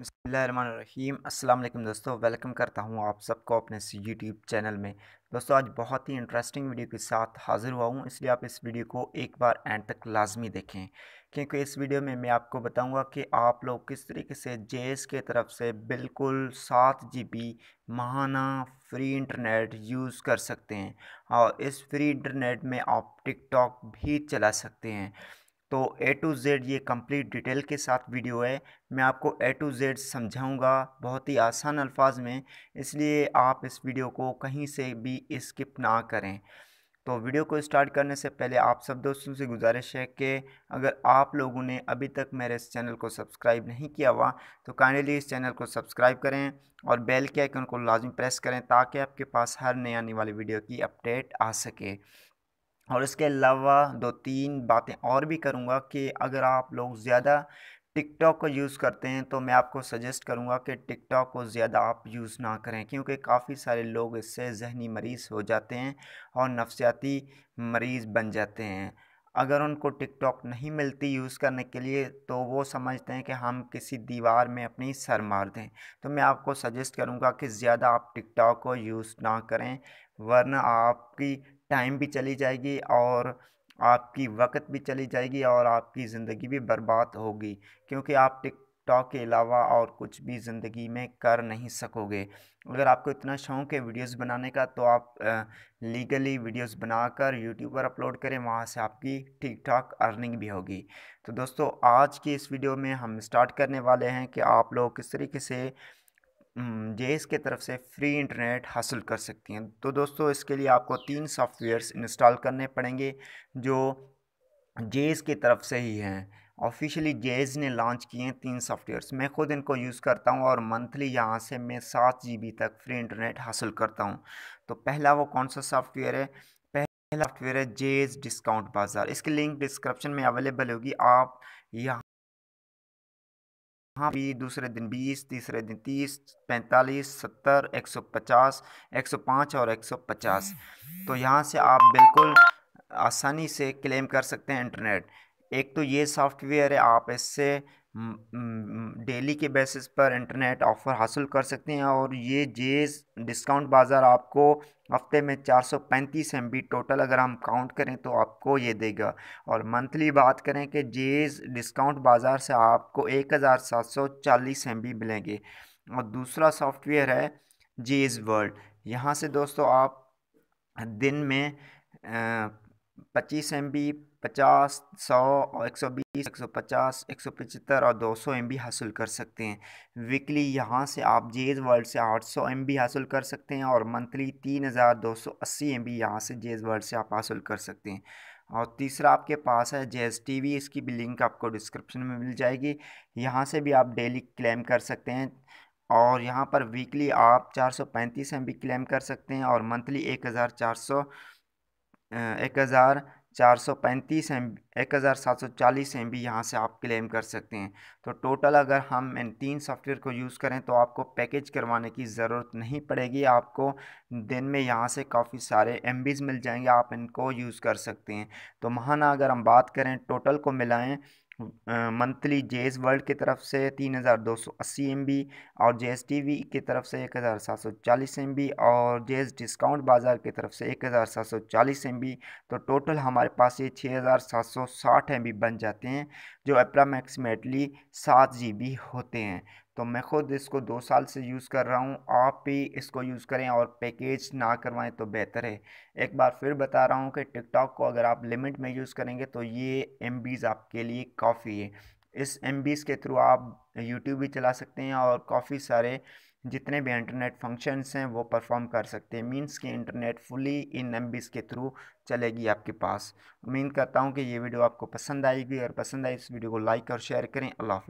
बसमीम अल्लाम दोस्तों वेलकम करता हूँ आप सबको अपने यूट्यूब चैनल में दोस्तों आज बहुत ही इंटरेस्टिंग वीडियो के साथ हाज़िर हुआ हूँ इसलिए आप इस वीडियो को एक बार एंड तक लाजमी देखें क्योंकि इस वीडियो में मैं आपको बताऊँगा कि आप लोग किस तरीके से एस के तरफ से बिल्कुल सात जी बी माहाना फ्री इंटरनेट यूज़ कर सकते हैं और इस फ्री इंटरनेट में आप टिकटॉक भी चला सकते हैं तो ए टू जेड ये कंप्लीट डिटेल के साथ वीडियो है मैं आपको ए टू जेड समझाऊंगा बहुत ही आसान अल्फाज में इसलिए आप इस वीडियो को कहीं से भी स्किप ना करें तो वीडियो को स्टार्ट करने से पहले आप सब दोस्तों से गुजारिश है कि अगर आप लोगों ने अभी तक मेरे इस चैनल को सब्सक्राइब नहीं किया हुआ तो काइंडली इस चैनल को सब्सक्राइब करें और बेल के आइकन को लाजमी प्रेस करें ताकि आपके पास हर नए आने वाली वीडियो की अपडेट आ सके और इसके अलावा दो तीन बातें और भी करूँगा कि अगर आप लोग ज़्यादा टिकटॉक को यूज़ करते हैं तो मैं आपको सजेस्ट करूँगा कि टिकटॉक को ज़्यादा आप यूज़ ना करें क्योंकि काफ़ी सारे लोग इससे जहनी मरीज़ हो जाते हैं और नफसियाती मरीज़ बन जाते हैं अगर उनको टिकटॉक नहीं मिलती यूज़ करने के लिए तो वो समझते हैं कि हम किसी दीवार में अपनी सर मार दें तो मैं आपको सजेस्ट करूँगा कि ज़्यादा आप टिकटॉक को यूज़ ना करें वरना आपकी टाइम भी चली जाएगी और आपकी वक्त भी चली जाएगी और आपकी ज़िंदगी भी बर्बाद होगी क्योंकि आप टिक टॉक के अलावा और कुछ भी ज़िंदगी में कर नहीं सकोगे अगर आपको इतना शौक है वीडियोस बनाने का तो आप लीगली वीडियोस बनाकर यूट्यूब पर अपलोड करें वहाँ से आपकी ठीक ठाक अर्निंग भी होगी तो दोस्तों आज की इस वीडियो में हम स्टार्ट करने वाले हैं कि आप लोग किस तरीके से जेएस के तरफ से फ्री इंटरनेट हासिल कर सकती हैं तो दोस्तों इसके लिए आपको तीन सॉफ्टवेयर्स इंस्टॉल करने पड़ेंगे जो जेएस की तरफ से ही हैं ऑफिशियली जेज़ ने लॉन्च किए हैं तीन सॉफ्टवेयर्स मैं खुद इनको यूज़ करता हूँ और मंथली यहाँ से मैं सात जी तक फ्री इंटरनेट हासिल करता हूँ तो पहला वो कौन सा सॉफ्टवेयर है पहला सॉफ्टवेयर है जेज डिस्काउंट बाज़ार इसकी लिंक डिस्क्रिप्शन में अवेलेबल होगी आप यहाँ हाँ भी दूसरे दिन बीस तीसरे दिन तीस पैंतालीस सत्तर एक सौ पचास एक सौ पाँच और एक सौ पचास तो यहाँ से आप बिल्कुल आसानी से क्लेम कर सकते हैं इंटरनेट एक तो ये सॉफ्टवेयर है आप इससे डेली के बेसिस पर इंटरनेट ऑफ़र हासिल कर सकते हैं और ये जेज डिस्काउंट बाज़ार आपको हफ्ते में 435 बी टोटल अगर हम काउंट करें तो आपको ये देगा और मंथली बात करें कि जेज डिस्काउंट बाज़ार से आपको 1740 बी मिलेंगे और दूसरा सॉफ्टवेयर है जेज वर्ल्ड यहाँ से दोस्तों आप दिन में पच्चीस एम बी पचास सौ और एक सौ बीस एक सौ पचास एक सौ पचहत्तर और दो सौ एम बी हासिल कर सकते हैं वीकली यहाँ से आप जेज वर्ल्ड से आठ सौ एम बी हासिल कर सकते हैं और मंथली तीन हज़ार दो सौ अस्सी एम बी यहाँ से जेज वर्ल्ड से आप हासिल कर सकते हैं और तीसरा आपके पास है जे एस टी वी इसकी भी लिंक आपको डिस्क्रिप्शन में मिल जाएगी यहाँ से भी आप डेली क्लेम कर सकते हैं और यहाँ पर वीकली आप चार सौ पैंतीस एम बी क्लेम कर सकते हैं और मंथली एक हज़ार चार सौ एक हज़ार चार सौ पैंतीस एम एक हज़ार सात सौ चालीस एम बी यहाँ से आप क्लेम कर सकते हैं तो टोटल अगर हम इन तीन सॉफ्टवेयर को यूज़ करें तो आपको पैकेज करवाने की ज़रूरत नहीं पड़ेगी आपको दिन में यहाँ से काफ़ी सारे एम बीज़ मिल जाएंगे आप इनको यूज़ कर सकते हैं तो महाना अगर हम बात करें टोटल को मिलाएं मंथली जे वर्ल्ड की तरफ से तीन हज़ार दो सौ अस्सी एम बी और जे एस टी वी की तरफ से एक हज़ार सात सौ चालीस एम बी और जे एस डिस्काउंट बाज़ार की तरफ से एक हज़ार सात सौ चालीस एम बी तो टोटल हमारे पास ये छः हज़ार सात सौ साठ एम बी बन जाते हैं जो अप्रामेक्सीमेटली सात जी बी होते हैं तो मैं खुद इसको दो साल से यूज़ कर रहा हूँ आप भी इसको यूज़ करें और पैकेज ना करवाएं तो बेहतर है एक बार फिर बता रहा हूँ कि टिकटॉक को अगर आप लिमिट में यूज़ करेंगे तो ये एम आपके लिए काफ़ी है इस एम के थ्रू आप यूट्यूब भी चला सकते हैं और काफ़ी सारे जितने भी इंटरनेट फंक्शंस हैं वो परफॉर्म कर सकते हैं मींस कि इंटरनेट फुली इन एम के थ्रू चलेगी आपके पास उम्मीद करता हूँ कि ये वीडियो आपको पसंद आएगी और पसंद आए इस वीडियो को लाइक और शेयर करें अल्लाह